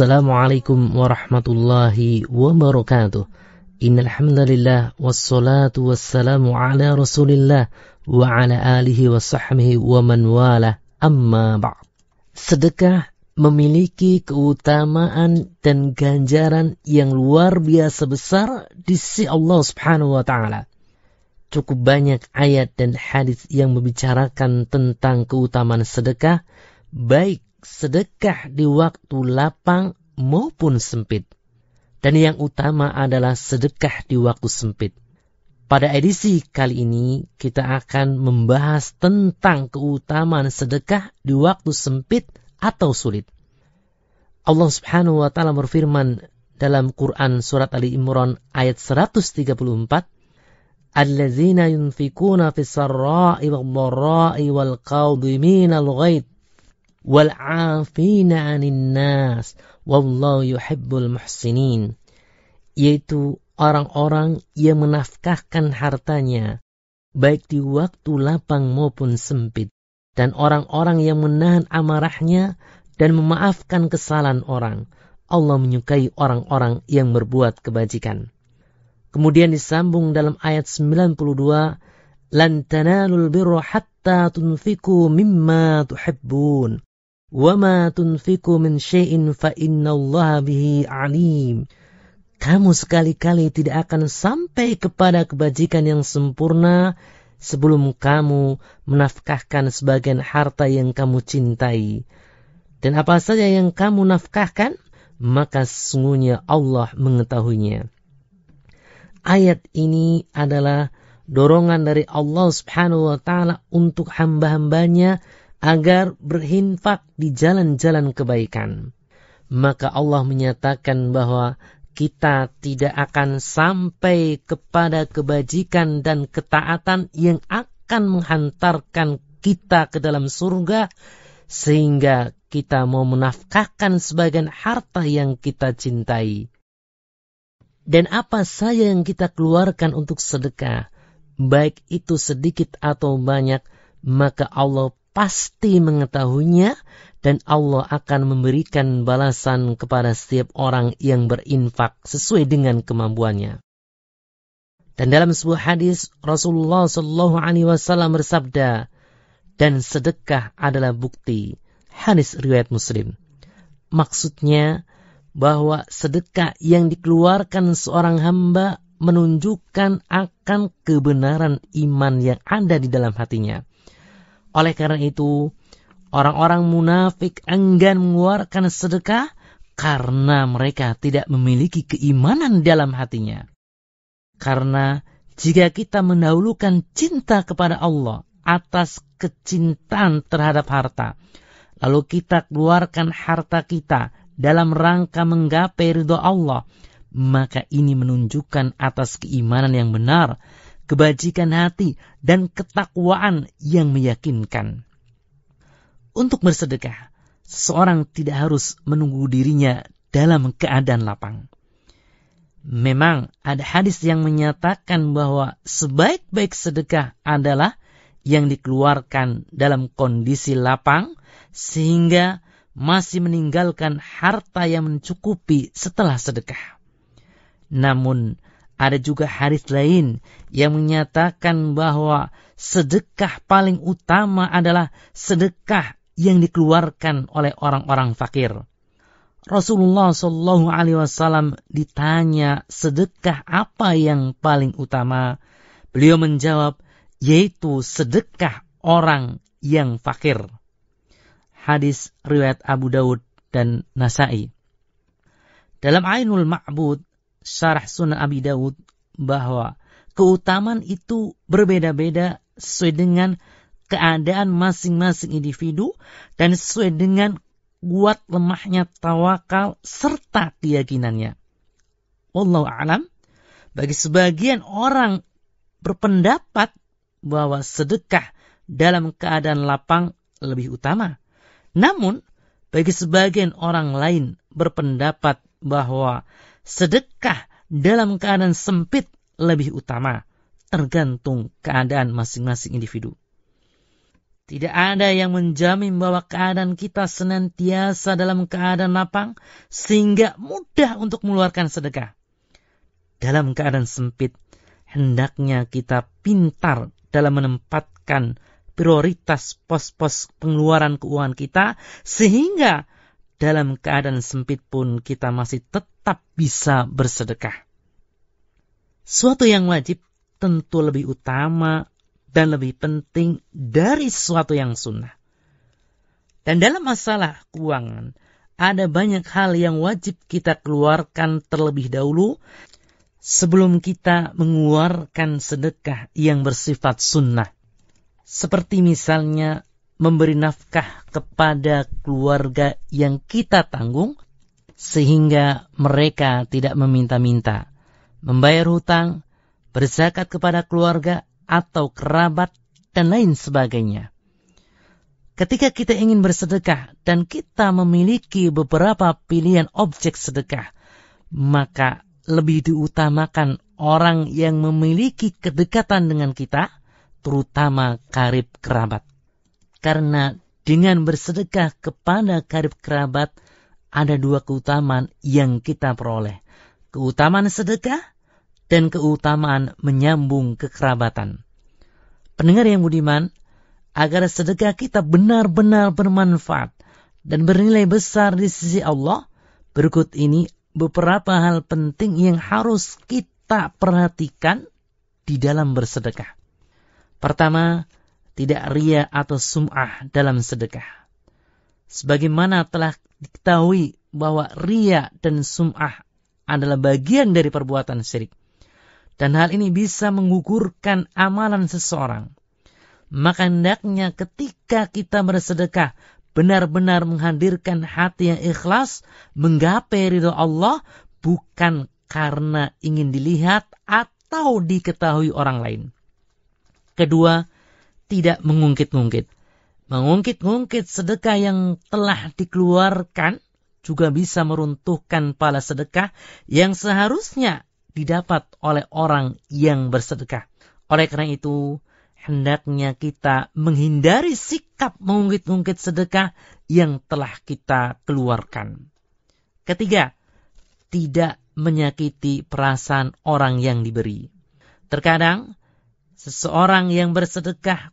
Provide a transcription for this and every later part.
Assalamualaikum warahmatullahi wabarakatuh. Innal hamdalillah wassalatu wassalamu ala Rasulillah wa ala alihi wa sahbihi wa man wala amma ba'd. Sedekah memiliki keutamaan dan ganjaran yang luar biasa besar di sisi Allah Subhanahu wa taala. Cukup banyak ayat dan hadis yang membicarakan tentang keutamaan sedekah baik sedekah di waktu lapang maupun sempit. Dan yang utama adalah sedekah di waktu sempit. Pada edisi kali ini kita akan membahas tentang keutamaan sedekah di waktu sempit atau sulit. Allah Subhanahu wa taala berfirman dalam Quran surat Ali Imran ayat 134 alladzina yunfikuna fis-sarra'i wad-dharra'i wal-qadhimina al wal'afina 'anil nas wallahu yuhibbul muhsinin yaitu orang-orang yang menafkahkan hartanya baik di waktu lapang maupun sempit dan orang-orang yang menahan amarahnya dan memaafkan kesalahan orang Allah menyukai orang-orang yang berbuat kebajikan kemudian disambung dalam ayat 92 lan tanalul birra hatta tunfiku mimma tuhibbun وَمَا تُنْفِقُ مِنْ شَيْءٍ فَإِنَّ اللَّهَ بِهِ عَلِيمٌ Kamu sekali-kali tidak akan sampai kepada kebajikan yang sempurna sebelum kamu menafkahkan sebagian harta yang kamu cintai. Dan apa saja yang kamu nafkahkan, maka sesungguhnya Allah mengetahuinya. Ayat ini adalah dorongan dari Allah Subhanahu wa taala untuk hamba-hambanya agar berhinfak di jalan-jalan kebaikan. Maka Allah menyatakan bahwa kita tidak akan sampai kepada kebajikan dan ketaatan yang akan menghantarkan kita ke dalam surga sehingga kita mau menafkahkan sebagian harta yang kita cintai. Dan apa saja yang kita keluarkan untuk sedekah, baik itu sedikit atau banyak, maka Allah pasti mengetahuinya dan Allah akan memberikan balasan kepada setiap orang yang berinfak sesuai dengan kemampuannya. Dan dalam sebuah hadis Rasulullah Shallallahu Alaihi Wasallam bersabda, dan sedekah adalah bukti. Hadis riwayat Muslim. Maksudnya bahwa sedekah yang dikeluarkan seorang hamba menunjukkan akan kebenaran iman yang ada di dalam hatinya. Oleh karena itu, orang-orang munafik enggan mengeluarkan sedekah karena mereka tidak memiliki keimanan dalam hatinya. Karena jika kita mendahulukan cinta kepada Allah atas kecintaan terhadap harta, lalu kita keluarkan harta kita dalam rangka menggapai ridho Allah, maka ini menunjukkan atas keimanan yang benar kebajikan hati, dan ketakwaan yang meyakinkan. Untuk bersedekah, Seorang tidak harus menunggu dirinya dalam keadaan lapang. Memang ada hadis yang menyatakan bahwa sebaik-baik sedekah adalah yang dikeluarkan dalam kondisi lapang sehingga masih meninggalkan harta yang mencukupi setelah sedekah. Namun ada juga hadis lain yang menyatakan bahwa sedekah paling utama adalah sedekah yang dikeluarkan oleh orang-orang fakir. Rasulullah Shallallahu Alaihi Wasallam ditanya sedekah apa yang paling utama, beliau menjawab yaitu sedekah orang yang fakir. Hadis riwayat Abu Daud dan Nasai. Dalam Ainul Ma'bud syarah sunan Abi Dawud bahwa keutamaan itu berbeda-beda sesuai dengan keadaan masing-masing individu dan sesuai dengan kuat lemahnya tawakal serta keyakinannya. Allah alam. Bagi sebagian orang berpendapat bahwa sedekah dalam keadaan lapang lebih utama. Namun, bagi sebagian orang lain berpendapat bahwa sedekah dalam keadaan sempit lebih utama, tergantung keadaan masing-masing individu. Tidak ada yang menjamin bahwa keadaan kita senantiasa dalam keadaan lapang sehingga mudah untuk mengeluarkan sedekah. Dalam keadaan sempit, hendaknya kita pintar dalam menempatkan prioritas pos-pos pengeluaran keuangan kita sehingga dalam keadaan sempit pun kita masih tetap tetap bisa bersedekah. Suatu yang wajib tentu lebih utama dan lebih penting dari suatu yang sunnah. Dan dalam masalah keuangan, ada banyak hal yang wajib kita keluarkan terlebih dahulu sebelum kita mengeluarkan sedekah yang bersifat sunnah. Seperti misalnya memberi nafkah kepada keluarga yang kita tanggung sehingga mereka tidak meminta-minta, membayar hutang, berzakat kepada keluarga atau kerabat, dan lain sebagainya. Ketika kita ingin bersedekah dan kita memiliki beberapa pilihan objek sedekah, maka lebih diutamakan orang yang memiliki kedekatan dengan kita, terutama karib kerabat. Karena dengan bersedekah kepada karib kerabat, ada dua keutamaan yang kita peroleh. Keutamaan sedekah dan keutamaan menyambung kekerabatan. Pendengar yang budiman, agar sedekah kita benar-benar bermanfaat dan bernilai besar di sisi Allah, berikut ini beberapa hal penting yang harus kita perhatikan di dalam bersedekah. Pertama, tidak ria atau sum'ah dalam sedekah. Sebagaimana telah diketahui bahwa ria dan sum'ah adalah bagian dari perbuatan syirik. Dan hal ini bisa mengukurkan amalan seseorang. Maka hendaknya ketika kita bersedekah, benar-benar menghadirkan hati yang ikhlas, menggapai ridho Allah, bukan karena ingin dilihat atau diketahui orang lain. Kedua, tidak mengungkit-ungkit. Mengungkit-ungkit sedekah yang telah dikeluarkan juga bisa meruntuhkan pala sedekah yang seharusnya didapat oleh orang yang bersedekah. Oleh karena itu, hendaknya kita menghindari sikap mengungkit-ungkit sedekah yang telah kita keluarkan. Ketiga, tidak menyakiti perasaan orang yang diberi. Terkadang, seseorang yang bersedekah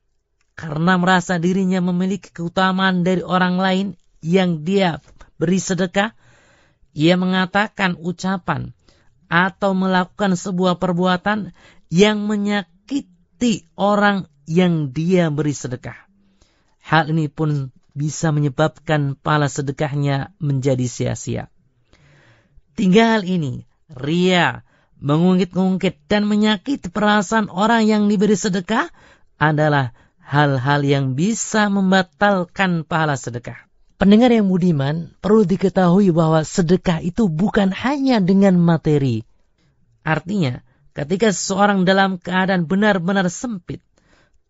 karena merasa dirinya memiliki keutamaan dari orang lain yang dia beri sedekah, ia mengatakan ucapan atau melakukan sebuah perbuatan yang menyakiti orang yang dia beri sedekah. Hal ini pun bisa menyebabkan pala sedekahnya menjadi sia-sia. Tinggal hal ini, ria, mengungkit-ungkit dan menyakiti perasaan orang yang diberi sedekah adalah hal-hal yang bisa membatalkan pahala sedekah. Pendengar yang budiman, perlu diketahui bahwa sedekah itu bukan hanya dengan materi. Artinya, ketika seseorang dalam keadaan benar-benar sempit,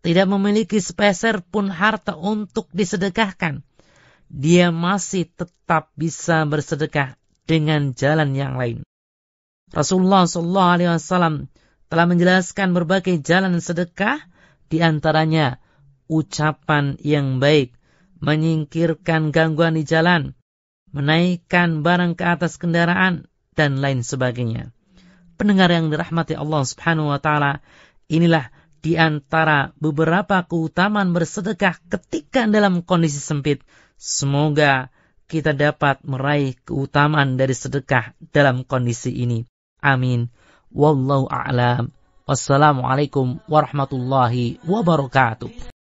tidak memiliki sepeser pun harta untuk disedekahkan, dia masih tetap bisa bersedekah dengan jalan yang lain. Rasulullah Shallallahu Alaihi Wasallam telah menjelaskan berbagai jalan sedekah, diantaranya. antaranya ucapan yang baik, menyingkirkan gangguan di jalan, menaikkan barang ke atas kendaraan, dan lain sebagainya. Pendengar yang dirahmati Allah subhanahu wa ta'ala, inilah di antara beberapa keutamaan bersedekah ketika dalam kondisi sempit. Semoga kita dapat meraih keutamaan dari sedekah dalam kondisi ini. Amin. Wallahu a'lam. Wassalamualaikum warahmatullahi wabarakatuh.